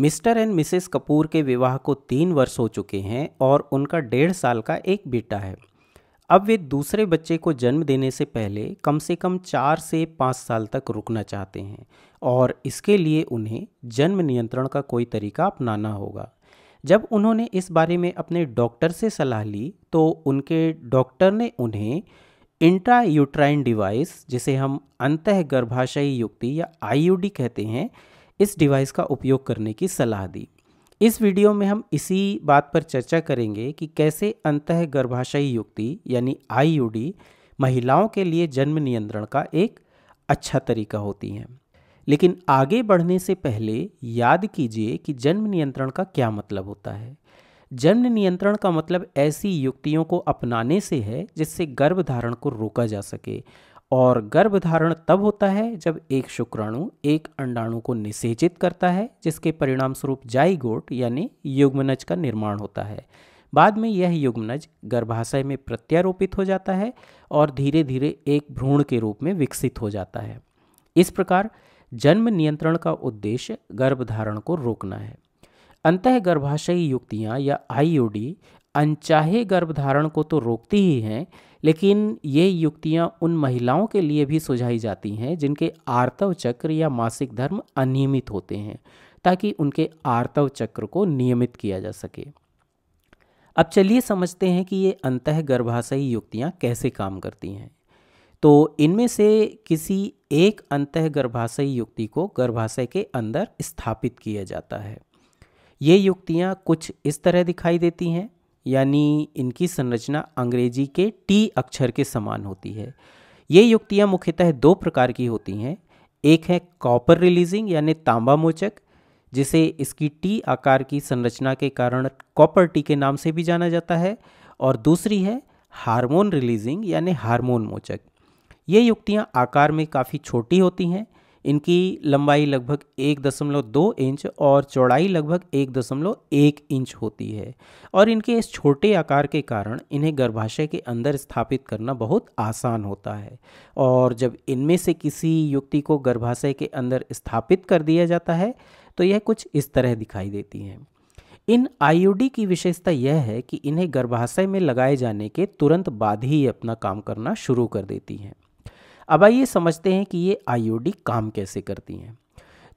mister and Mrs Kapoor के विवाह को तीन वर्ष हो चुके हैं और उनका डेढ़ साल का एक बेटा है अब वे दूसरे बच्चे को जन्म देने से पहले कम से कम चार से पाँच साल तक रुकना चाहते हैं और इसके लिए उन्हें जन्म नियंत्रण का कोई तरीका अपनाना होगा जब उन्होंने इस बारे में अपने डॉक्टर से सलाह ली तो उनके डॉक्टर ने उन्हें इंट्रा यूट्राइन डिवाइस जिसे हम अंतः गर्भाशयी युक्ति या आईयूडी कहते हैं इस डिवाइस का उपयोग करने की सलाह दी इस वीडियो में हम इसी बात पर चर्चा करेंगे कि कैसे अंतः गर्भाशयी युक्ति यानी आई महिलाओं के लिए जन्म नियंत्रण का एक अच्छा तरीका होती है लेकिन आगे बढ़ने से पहले याद कीजिए कि जन्म नियंत्रण का क्या मतलब होता है जन्म नियंत्रण का मतलब ऐसी युक्तियों को अपनाने से है जिससे गर्भ धारण को रोका जा सके और गर्भधारण तब होता है जब एक शुक्राणु एक अंडाणु को निषेचित करता है जिसके परिणाम स्वरूप जाइगोट यानी युग्मनज का निर्माण होता है बाद में यह युग्मनज गर्भाशय में प्रत्यारोपित हो जाता है और धीरे धीरे एक भ्रूण के रूप में विकसित हो जाता है इस प्रकार जन्म नियंत्रण का उद्देश्य गर्भधारण को रोकना है अंतः गर्भाशयी युक्तियाँ या आईओडी अनचाहे गर्भधारण को तो रोकती ही हैं लेकिन ये युक्तियाँ उन महिलाओं के लिए भी सुझाई जाती हैं जिनके आर्तव चक्र या मासिक धर्म अनियमित होते हैं ताकि उनके आर्तव चक्र को नियमित किया जा सके अब चलिए समझते हैं कि ये अंतः गर्भाशयी युक्तियाँ कैसे काम करती हैं तो इनमें से किसी एक अंतः गर्भाशयी युक्ति को गर्भाशय के अंदर स्थापित किया जाता है ये युक्तियाँ कुछ इस तरह दिखाई देती हैं यानी इनकी संरचना अंग्रेजी के टी अक्षर के समान होती है ये युक्तियाँ मुख्यतः दो प्रकार की होती हैं एक है कॉपर रिलीजिंग यानी तांबा मोचक जिसे इसकी टी आकार की संरचना के कारण कॉपर टी के नाम से भी जाना जाता है और दूसरी है हार्मोन रिलीजिंग यानी हार्मोन मोचक ये युक्तियाँ आकार में काफ़ी छोटी होती हैं इनकी लंबाई लगभग एक दशमलव दो इंच और चौड़ाई लगभग एक दशमलव एक इंच होती है और इनके इस छोटे आकार के कारण इन्हें गर्भाशय के अंदर स्थापित करना बहुत आसान होता है और जब इनमें से किसी युक्ति को गर्भाशय के अंदर स्थापित कर दिया जाता है तो यह कुछ इस तरह दिखाई देती हैं इन आईयूडी की विशेषता यह है कि इन्हें गर्भाशय में लगाए जाने के तुरंत बाद ही अपना काम करना शुरू कर देती हैं अब आइए समझते हैं कि ये आईओडी काम कैसे करती हैं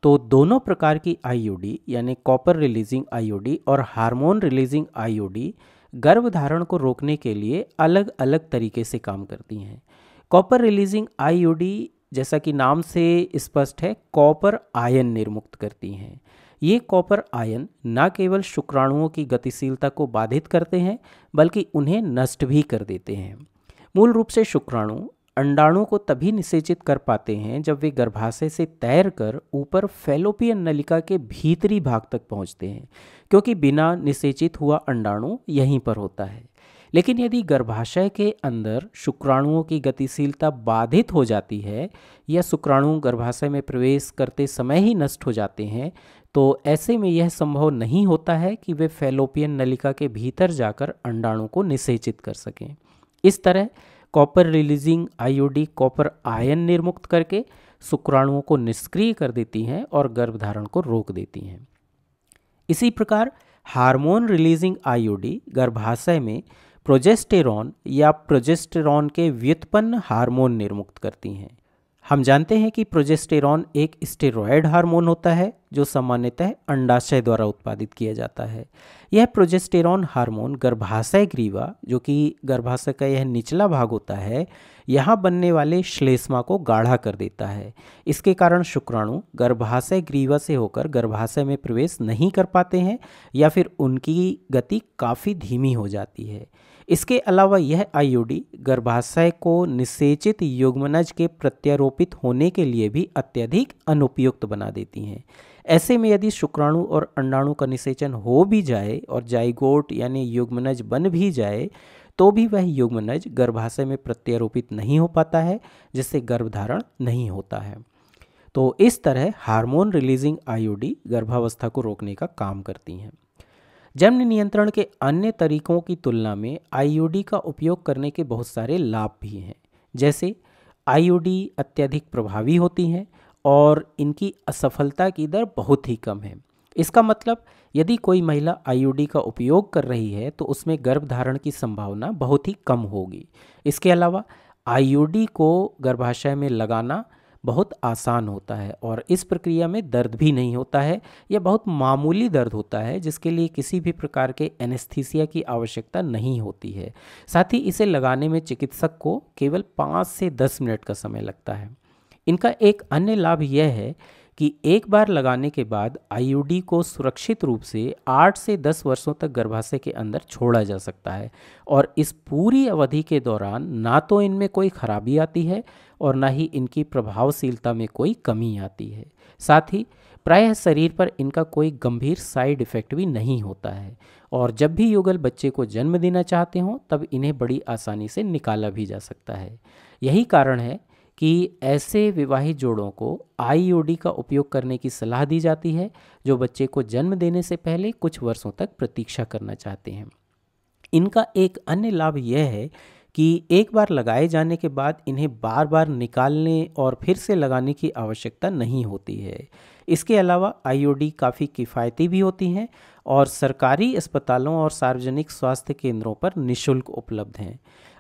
तो दोनों प्रकार की आईओडी यानी कॉपर रिलीजिंग आईओडी और हार्मोन रिलीजिंग आईओडी गर्भधारण को रोकने के लिए अलग अलग तरीके से काम करती हैं कॉपर रिलीजिंग आईओडी जैसा कि नाम से स्पष्ट है कॉपर आयन निर्मुक्त करती हैं ये कॉपर आयन न केवल शुक्राणुओं की गतिशीलता को बाधित करते हैं बल्कि उन्हें नष्ट भी कर देते हैं मूल रूप से शुक्राणु अंडाणु को तभी निषेचित कर पाते हैं जब वे गर्भाशय से तैरकर ऊपर फेलोपियन नलिका के भीतरी भाग तक पहुंचते हैं क्योंकि बिना निषेचित हुआ अंडाणु यहीं पर होता है लेकिन यदि गर्भाशय के अंदर शुक्राणुओं की गतिशीलता बाधित हो जाती है या शुक्राणु गर्भाशय में प्रवेश करते समय ही नष्ट हो जाते हैं तो ऐसे में यह संभव नहीं होता है कि वे फेलोपियन नलिका के भीतर जाकर अंडाणु को निषेचित कर सकें इस तरह copper releasing IUD copper ion निर्मुक्त करके शुक्राणुओं को निष्क्रिय कर देती हैं और गर्भधारण को रोक देती हैं इसी प्रकार हार्मोन रिलीजिंग आईओडी गर्भाशय में प्रोजेस्टेरॉन या प्रोजेस्टेरॉन के व्युत्पन्न हार्मोन निर्मुक्त करती हैं हम जानते हैं कि प्रोजेस्टेरॉन एक स्टेरॉयड हार्मोन होता है जो सामान्यतः अंडाशय द्वारा उत्पादित किया जाता है यह प्रोजेस्टेरॉन हार्मोन गर्भाशय ग्रीवा जो कि गर्भाशय का यह निचला भाग होता है यहाँ बनने वाले श्लेष्मा को गाढ़ा कर देता है इसके कारण शुक्राणु गर्भाशय ग्रीवा से होकर गर्भाशय में प्रवेश नहीं कर पाते हैं या फिर उनकी गति काफ़ी धीमी हो जाती है इसके अलावा यह आईओडी गर्भाशय को निषेचित युग्मनज के प्रत्यारोपित होने के लिए भी अत्यधिक अनुपयुक्त बना देती हैं ऐसे में यदि शुक्राणु और अंडाणु का निषेचन हो भी जाए और जाइगोट यानी युग्मनज बन भी जाए तो भी वह युग्मनज गर्भाशय में प्रत्यारोपित नहीं हो पाता है जिससे गर्भधारण नहीं होता है तो इस तरह हार्मोन रिलीजिंग आईओडी गर्भावस्था को रोकने का काम करती हैं जन्म नियंत्रण के अन्य तरीकों की तुलना में आईओडी का उपयोग करने के बहुत सारे लाभ भी हैं जैसे आईओडी अत्यधिक प्रभावी होती हैं और इनकी असफलता की दर बहुत ही कम है इसका मतलब यदि कोई महिला आईओडी का उपयोग कर रही है तो उसमें गर्भधारण की संभावना बहुत ही कम होगी इसके अलावा आईओडी को गर्भाशय में लगाना बहुत आसान होता है और इस प्रक्रिया में दर्द भी नहीं होता है यह बहुत मामूली दर्द होता है जिसके लिए किसी भी प्रकार के एनेस्थीसिया की आवश्यकता नहीं होती है साथ ही इसे लगाने में चिकित्सक को केवल पाँच से दस मिनट का समय लगता है इनका एक अन्य लाभ यह है कि एक बार लगाने के बाद आईयूडी को सुरक्षित रूप से 8 से 10 वर्षों तक गर्भाशय के अंदर छोड़ा जा सकता है और इस पूरी अवधि के दौरान ना तो इनमें कोई खराबी आती है और ना ही इनकी प्रभावशीलता में कोई कमी आती है साथ ही प्रायः शरीर पर इनका कोई गंभीर साइड इफेक्ट भी नहीं होता है और जब भी युगल बच्चे को जन्म देना चाहते हों तब इन्हें बड़ी आसानी से निकाला भी जा सकता है यही कारण है कि ऐसे विवाहित जोड़ों को आई का उपयोग करने की सलाह दी जाती है जो बच्चे को जन्म देने से पहले कुछ वर्षों तक प्रतीक्षा करना चाहते हैं इनका एक अन्य लाभ यह है कि एक बार लगाए जाने के बाद इन्हें बार बार निकालने और फिर से लगाने की आवश्यकता नहीं होती है इसके अलावा आईओडी काफ़ी किफ़ायती भी होती हैं और सरकारी अस्पतालों और सार्वजनिक स्वास्थ्य केंद्रों पर निशुल्क उपलब्ध हैं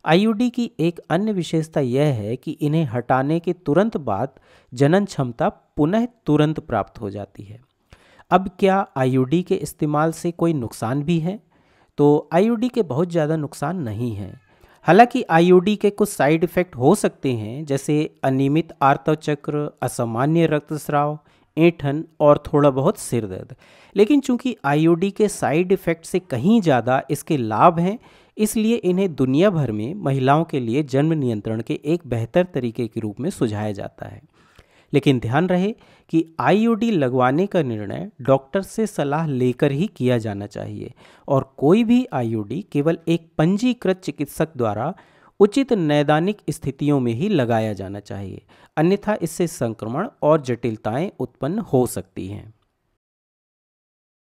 आईयूडी की एक अन्य विशेषता यह है कि इन्हें हटाने के तुरंत बाद जनन क्षमता पुनः तुरंत प्राप्त हो जाती है अब क्या आईयूडी के इस्तेमाल से कोई नुकसान भी है तो आईयूडी के बहुत ज़्यादा नुकसान नहीं हैं हालांकि आईयूडी के कुछ साइड इफ़ेक्ट हो सकते हैं जैसे अनियमित आर्तव चक्र असामान्य रक्तस्राव ऐठन और थोड़ा बहुत सिर दर्द लेकिन चूंकि आईओडी के साइड इफ़ेक्ट से कहीं ज़्यादा इसके लाभ हैं इसलिए इन्हें दुनिया भर में महिलाओं के लिए जन्म नियंत्रण के एक बेहतर तरीके के रूप में सुझाया जाता है लेकिन ध्यान रहे कि आईओडी लगवाने का निर्णय डॉक्टर से सलाह लेकर ही किया जाना चाहिए और कोई भी आईओडी केवल एक पंजीकृत चिकित्सक द्वारा उचित नैदानिक स्थितियों में ही लगाया जाना चाहिए अन्यथा इससे संक्रमण और जटिलताएं उत्पन्न हो सकती हैं